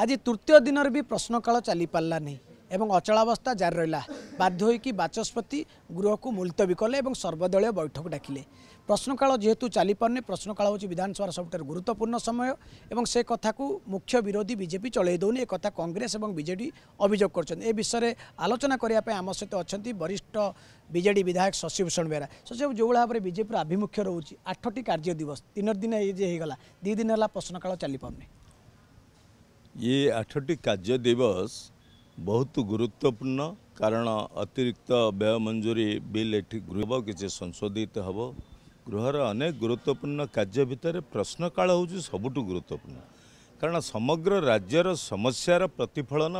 ଆଜି ତୃତୀୟ ଦିନରେ ବି ପ୍ରଶ୍ନକାଳ ଚାଲିପାରିଲାନି ଏବଂ ଅଚଳାବସ୍ଥା ଜାରି ରହିଲା ବାଧ୍ୟ ହୋଇକି ବାଚସ୍ପତି ଗୃହକୁ ମୁଲତବୀ କଲେ ଏବଂ ସର୍ବଦଳୀୟ ବୈଠକ ଡାକିଲେ ପ୍ରଶ୍ନକାଳ ଯେହେତୁ ଚାଲିପାରୁନି ପ୍ରଶ୍ନକାଳ ହେଉଛି ବିଧାନସଭାର ସବୁଠାରୁ ଗୁରୁତ୍ୱପୂର୍ଣ୍ଣ ସମୟ ଏବଂ ସେ କଥାକୁ ମୁଖ୍ୟ ବିରୋଧୀ ବିଜେପି ଚଳେଇ ଦେଉନି ଏ କଥା କଂଗ୍ରେସ ଏବଂ ବିଜେଡ଼ି ଅଭିଯୋଗ କରୁଛନ୍ତି ଏ ବିଷୟରେ ଆଲୋଚନା କରିବା ପାଇଁ ଆମ ସହିତ ଅଛନ୍ତି ବରିଷ୍ଠ ବିଜେଡ଼ି ବିଧାୟକ ଶଶିଭୂଷଣ ବେହେରା ଶଶିବାବୁ ଯେଉଁଭଳି ଭାବରେ ବିଜେପିର ଆଭିମୁଖ୍ୟ ରହୁଛି ଆଠଟି କାର୍ଯ୍ୟ ଦିବସ ଦିନର ଦିନ ଏ ଯେ ହୋଇଗଲା ଦୁଇ ଦିନ ହେଲା ପ୍ରଶ୍ନକାଳ ଚାଲିପାରୁନି ଇଏ ଆଠଟି କାର୍ଯ୍ୟ ଦିବସ ବହୁତ ଗୁରୁତ୍ୱପୂର୍ଣ୍ଣ କାରଣ ଅତିରିକ୍ତ ବ୍ୟୟ ମଞ୍ଜୁରୀ ବିଲ୍ ଏଠି ଗୃହ ହେବ କିଛି ସଂଶୋଧିତ ହେବ ଗୃହର ଅନେକ ଗୁରୁତ୍ୱପୂର୍ଣ୍ଣ କାର୍ଯ୍ୟ ଭିତରେ ପ୍ରଶ୍ନକାଳ ହେଉଛି ସବୁଠୁ ଗୁରୁତ୍ୱପୂର୍ଣ୍ଣ କାରଣ ସମଗ୍ର ରାଜ୍ୟର ସମସ୍ୟାର ପ୍ରତିଫଳନ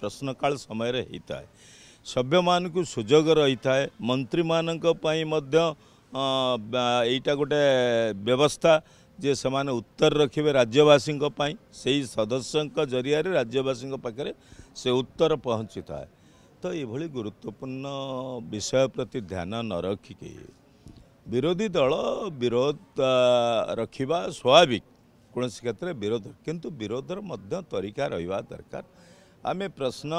ପ୍ରଶ୍ନକାଳ ସମୟରେ ହୋଇଥାଏ ସଭ୍ୟମାନଙ୍କୁ ସୁଯୋଗ ରହିଥାଏ ମନ୍ତ୍ରୀମାନଙ୍କ ପାଇଁ ମଧ୍ୟ ଏଇଟା ଗୋଟେ ବ୍ୟବସ୍ଥା ଯେ ସେମାନେ ଉତ୍ତର ରଖିବେ ରାଜ୍ୟବାସୀଙ୍କ ପାଇଁ ସେହି ସଦସ୍ୟଙ୍କ ଜରିଆରେ ରାଜ୍ୟବାସୀଙ୍କ ପାଖରେ ସେ ଉତ୍ତର ପହଞ୍ଚିଥାଏ ତ ଏଭଳି ଗୁରୁତ୍ୱପୂର୍ଣ୍ଣ ବିଷୟ ପ୍ରତି ଧ୍ୟାନ ନ ରଖିକି ବିରୋଧୀ ଦଳ ବିରୋଧ ରଖିବା ସ୍ୱାଭାବିକ କୌଣସି କ୍ଷେତ୍ରରେ ବିରୋଧ କିନ୍ତୁ ବିରୋଧର ମଧ୍ୟ ତରିକା ରହିବା ଦରକାର ଆମେ ପ୍ରଶ୍ନ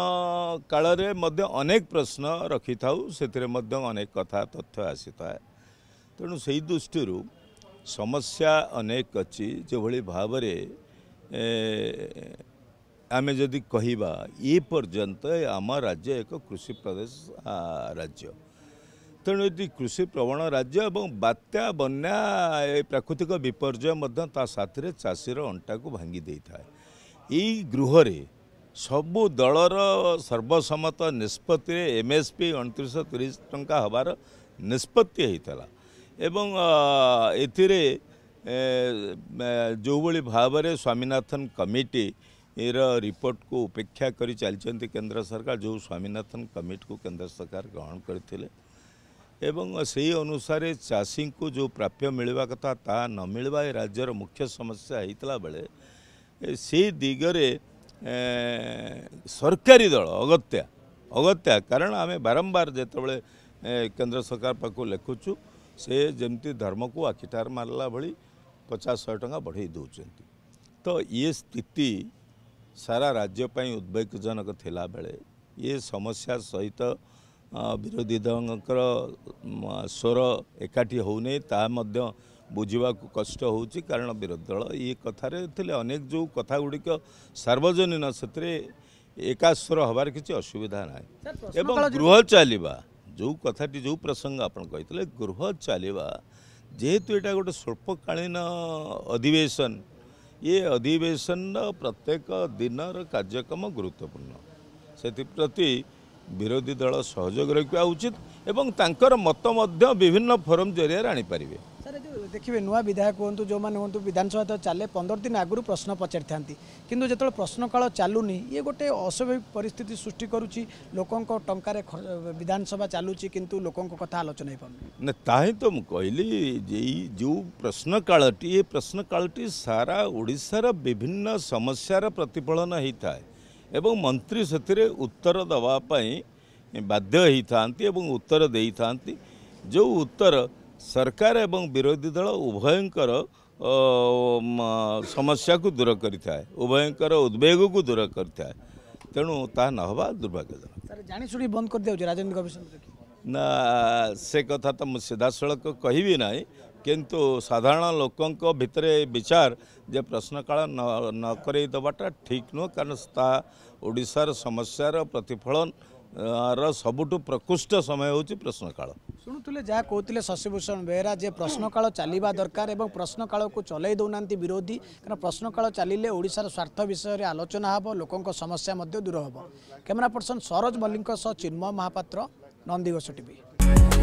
କାଳରେ ମଧ୍ୟ ଅନେକ ପ୍ରଶ୍ନ ରଖିଥାଉ ସେଥିରେ ମଧ୍ୟ ଅନେକ କଥା ତଥ୍ୟ ଆସିଥାଏ ତେଣୁ ସେହି ଦୃଷ୍ଟିରୁ ସମସ୍ୟା ଅନେକ ଅଛି ଯେଭଳି ଭାବରେ ଆମେ ଯଦି କହିବା ଏ ପର୍ଯ୍ୟନ୍ତ ଆମ ରାଜ୍ୟ ଏକ କୃଷି ପ୍ରଦେଶ ରାଜ୍ୟ ତେଣୁ ଏଠି କୃଷି ପ୍ରବଣ ରାଜ୍ୟ ଏବଂ ବାତ୍ୟା ବନ୍ୟା ଏ ପ୍ରାକୃତିକ ବିପର୍ଯ୍ୟୟ ମଧ୍ୟ ତା ସାଥିରେ ଚାଷୀର ଅଣ୍ଟାକୁ ଭାଙ୍ଗି ଦେଇଥାଏ ଏଇ ଗୃହରେ ସବୁ ଦଳର ସର୍ବସମ୍ମତ ନିଷ୍ପତ୍ତିରେ ଏମ୍ ଏସ୍ ପି ଅଣତିରିଶହ ତିରିଶ ଟଙ୍କା ହେବାର ନିଷ୍ପତ୍ତି ହୋଇଥିଲା ଏବଂ ଏଥିରେ ଯେଉଁଭଳି ଭାବରେ ସ୍ୱାମୀନାଥନ କମିଟି ଏର ରିପୋର୍ଟକୁ ଉପେକ୍ଷା କରି ଚାଲିଛନ୍ତି କେନ୍ଦ୍ର ସରକାର ଯେଉଁ ସ୍ୱାମୀନାଥନ କମିଟିକୁ କେନ୍ଦ୍ର ସରକାର ଗ୍ରହଣ କରିଥିଲେ ଏବଂ ସେହି ଅନୁସାରେ ଚାଷୀଙ୍କୁ ଯେଉଁ ପ୍ରାପ୍ୟ ମିଳିବା କଥା ତାହା ନ ମିଳିବା ଏ ରାଜ୍ୟର ମୁଖ୍ୟ ସମସ୍ୟା ହୋଇଥିଲା ବେଳେ ସେହି ଦିଗରେ ସରକାରୀ ଦଳ ଅଗତ୍ୟା ଅଗତ୍ୟା କାରଣ ଆମେ ବାରମ୍ବାର ଯେତେବେଳେ କେନ୍ଦ୍ର ସରକାର ପାଖକୁ ଲେଖୁଛୁ ସେ ଯେମିତି ଧର୍ମକୁ ଆଖିଠାରେ ମାରିଲା ଭଳି ପଚାଶ ଶହେ ଟଙ୍କା ବଢ଼େଇ ଦେଉଛନ୍ତି ତ ଇଏ ସ୍ଥିତି ସାରା ରାଜ୍ୟ ପାଇଁ ଉଦ୍ବେଗଜନକ ଥିଲାବେଳେ ଇଏ ସମସ୍ୟା ସହିତ ବିରୋଧୀ ଦଳଙ୍କର ସ୍ୱର ଏକାଠି ହେଉନି ତାହା ମଧ୍ୟ ବୁଝିବାକୁ କଷ୍ଟ ହେଉଛି କାରଣ ବିରୋଧୀ ଦଳ ଇଏ କଥାରେ ଥିଲେ ଅନେକ ଯେଉଁ କଥାଗୁଡ଼ିକ ସାର୍ବଜନୀନ ସେଥିରେ ଏକାସ୍ୱର ହେବାର କିଛି ଅସୁବିଧା ନାହିଁ ଏବଂ ଗୃହ ଚାଲିବା ଯେଉଁ କଥାଟି ଯେଉଁ ପ୍ରସଙ୍ଗ ଆପଣ କହିଥିଲେ ଗୃହ ଚାଲିବା ଯେହେତୁ ଏଇଟା ଗୋଟେ ସ୍ୱଳ୍ପକାଳୀନ ଅଧିବେଶନ ଏ ଅଧିବେଶନର ପ୍ରତ୍ୟେକ ଦିନର କାର୍ଯ୍ୟକ୍ରମ ଗୁରୁତ୍ୱପୂର୍ଣ୍ଣ ସେଥିପ୍ରତି ବିରୋଧୀ ଦଳ ସହଯୋଗ ରଖିବା ଉଚିତ ଏବଂ ତାଙ୍କର ମତ ମଧ୍ୟ ବିଭିନ୍ନ ଫୋରମ୍ ଜରିଆରେ ଆଣିପାରିବେ ଦେଖିବେ ନୂଆ ବିଧାୟକ ହୁଅନ୍ତୁ ଯେଉଁମାନେ ହୁଅନ୍ତୁ ବିଧାନସଭା ତ ଚାଲେ ପନ୍ଦର ଦିନ ଆଗରୁ ପ୍ରଶ୍ନ ପଚାରିଥାନ୍ତି କିନ୍ତୁ ଯେତେବେଳେ ପ୍ରଶ୍ନକାଳ ଚାଲୁନି ଇଏ ଗୋଟେ ଅସ୍ୱାଭାବିକ ପରିସ୍ଥିତି ସୃଷ୍ଟି କରୁଛି ଲୋକଙ୍କ ଟଙ୍କାରେ ବିଧାନସଭା ଚାଲୁଛି କିନ୍ତୁ ଲୋକଙ୍କ କଥା ଆଲୋଚନା ହେଇପାରୁନି ନା ତାହିଁ ତ ମୁଁ କହିଲି ଯେଉଁ ପ୍ରଶ୍ନକାଳଟି ଏ ପ୍ରଶ୍ନକାଳଟି ସାରା ଓଡ଼ିଶାର ବିଭିନ୍ନ ସମସ୍ୟାର ପ୍ରତିଫଳନ ହେଇଥାଏ ଏବଂ ମନ୍ତ୍ରୀ ସେଥିରେ ଉତ୍ତର ଦେବା ପାଇଁ ବାଧ୍ୟ ହେଇଥାନ୍ତି ଏବଂ ଉତ୍ତର ଦେଇଥାନ୍ତି ଯେଉଁ ଉତ୍ତର ସରକାର ଏବଂ ବିରୋଧୀ ଦଳ ଉଭୟଙ୍କର ସମସ୍ୟାକୁ ଦୂର କରିଥାଏ ଉଭୟଙ୍କର ଉଦ୍ବେଗକୁ ଦୂର କରିଥାଏ ତେଣୁ ତାହା ନ ହେବା ଦୁର୍ଭାଗ୍ୟଜନକ ଜାଣିଶୁଣି ବନ୍ଦ କରିଦେଉଛି ରାଜନୈତିକ ନା ସେ କଥା ତ ମୁଁ ସିଧାସଳଖ କହିବି ନାହିଁ କିନ୍ତୁ ସାଧାରଣ ଲୋକଙ୍କ ଭିତରେ ବିଚାର ଯେ ପ୍ରଶ୍ନକାଳ ନ କରେଇ ଦେବାଟା ଠିକ୍ ନୁହଁ କାରଣ ତାହା ଓଡ଼ିଶାର ସମସ୍ୟାର ପ୍ରତିଫଳନ ର ସବୁଠୁ ପ୍ରକୃଷ୍ଟ ସମୟ ହେଉଛି ପ୍ରଶ୍ନକାଳ ଶୁଣୁଥିଲେ ଯାହା କହୁଥିଲେ ଶଶିଭୂଷଣ ବେହେରା ଯେ ପ୍ରଶ୍ନକାଳ ଚାଲିବା ଦରକାର ଏବଂ ପ୍ରଶ୍ନକାଳକୁ ଚଲେଇ ଦେଉନାହାନ୍ତି ବିରୋଧୀ କାରଣ ପ୍ରଶ୍ନକାଳ ଚାଲିଲେ ଓଡ଼ିଶାର ସ୍ୱାର୍ଥ ବିଷୟରେ ଆଲୋଚନା ହେବ ଲୋକଙ୍କ ସମସ୍ୟା ମଧ୍ୟ ଦୂର ହେବ କ୍ୟାମେରା ପର୍ସନ୍ ସରୋଜ ମଲ୍ଲିକଙ୍କ ସହ ଚିନ୍ମୟ ମହାପାତ୍ର ନନ୍ଦିଘୋଷ ଟିଭି